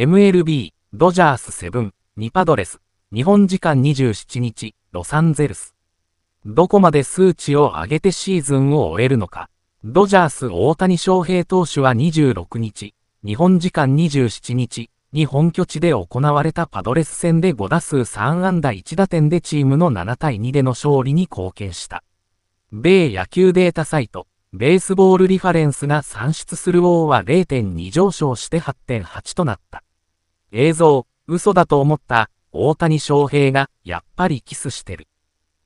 MLB、ドジャース7、2パドレス、日本時間27日、ロサンゼルス。どこまで数値を上げてシーズンを終えるのか。ドジャース大谷翔平投手は26日、日本時間27日に本拠地で行われたパドレス戦で5打数3安打1打点でチームの7対2での勝利に貢献した。米野球データサイト、ベースボールリファレンスが算出する王は0.2上昇して8.8となった。映像、嘘だと思った大谷翔平がやっぱりキスしてる。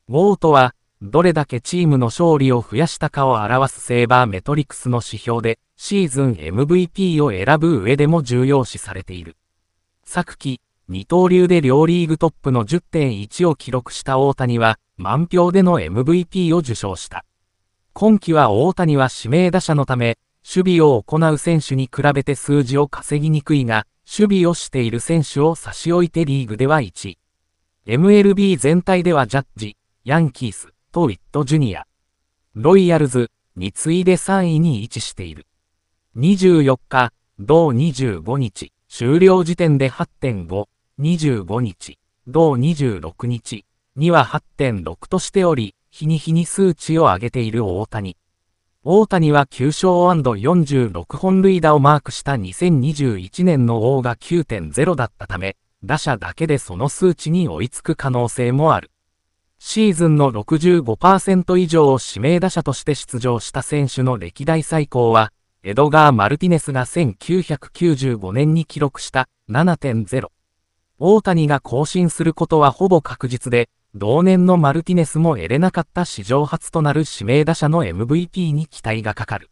ウォートは、どれだけチームの勝利を増やしたかを表すセーバーメトリクスの指標で、シーズン MVP を選ぶ上でも重要視されている。昨季、二刀流で両リーグトップの10.1を記録した大谷は、満票での MVP を受賞した。今季は大谷は指名打者のため、守備を行う選手に比べて数字を稼ぎにくいが、守備をしている選手を差し置いてリーグでは1位。MLB 全体ではジャッジ、ヤンキース、トウィット・ジュニア、ロイヤルズに次いで3位に位置している。24日、同25日、終了時点で8.5、25日、同26日には8.6としており、日に日に数値を上げている大谷。大谷は9勝 &46 本塁打をマークした2021年の王が9.0だったため、打者だけでその数値に追いつく可能性もある。シーズンの65%以上を指名打者として出場した選手の歴代最高は、エドガー・マルティネスが1995年に記録した7.0。大谷が更新することはほぼ確実で、同年のマルティネスも得れなかった史上初となる指名打者の MVP に期待がかかる。